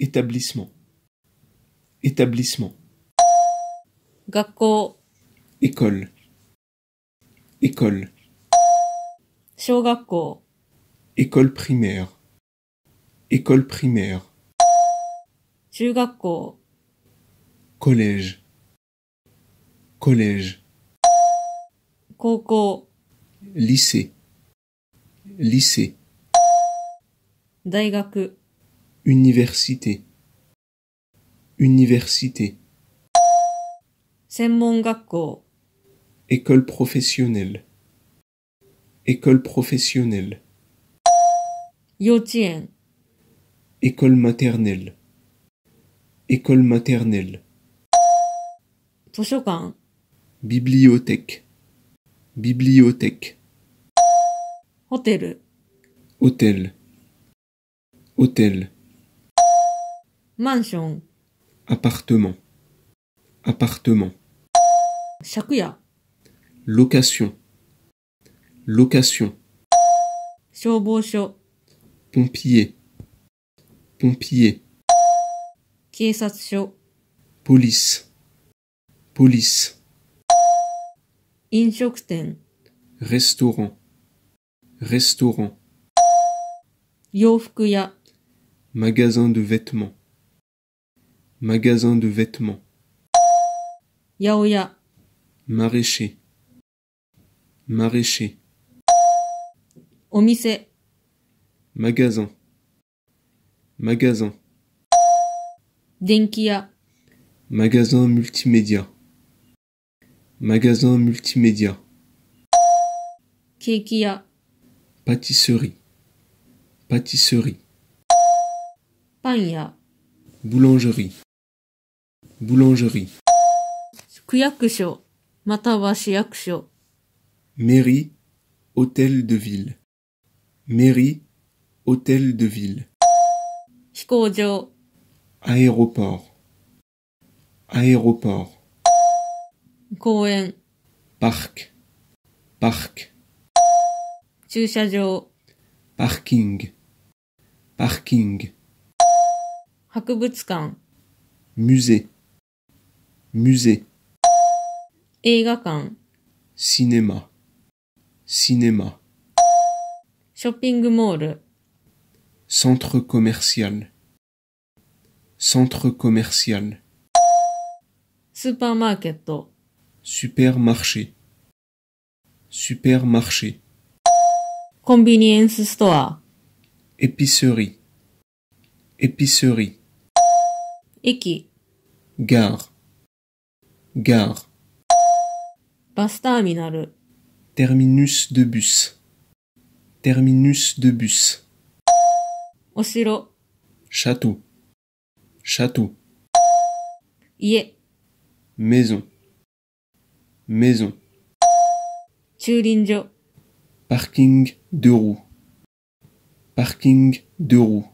Établissement, établissement 学校 école école 小学校 école primaire école primaire 中学校 collège collège 高校 lycée lycée 大学 université université 専門学校 école professionnelle école professionnelle 幼稚園 école maternelle école maternelle 図書館 bibliothèque bibliothèque hôtel, hôtel hôtel, mansion, appartement, appartement, shakuya, location, location, pompiers, pompier, pompier, police, police, restaurant, restaurant, Magasin de vêtements. Magasin de vêtements. Yaoya. Maraîcher. Maraîcher. Omise. Magasin. Magasin. Denkia. Magasin multimédia. Magasin multimédia. Kekia. Pâtisserie. Pâtisserie. Panya boulangerie, boulangerie. Mairie, hôtel de ville, mairie, hôtel de ville. Aéroport. aéroport. Aéroport. Park parc. Parking. parking. 博物館 musée, musée, cinéma, Shopping mall. centre commercial, centre commercial, Supermarket supermarché, supermarché, store épicerie, épicerie, qui gare, gare. terminal. terminus de bus, terminus de bus. Osiro. château, château. Ie. maison, maison. churinjo parking de roues, parking de roues.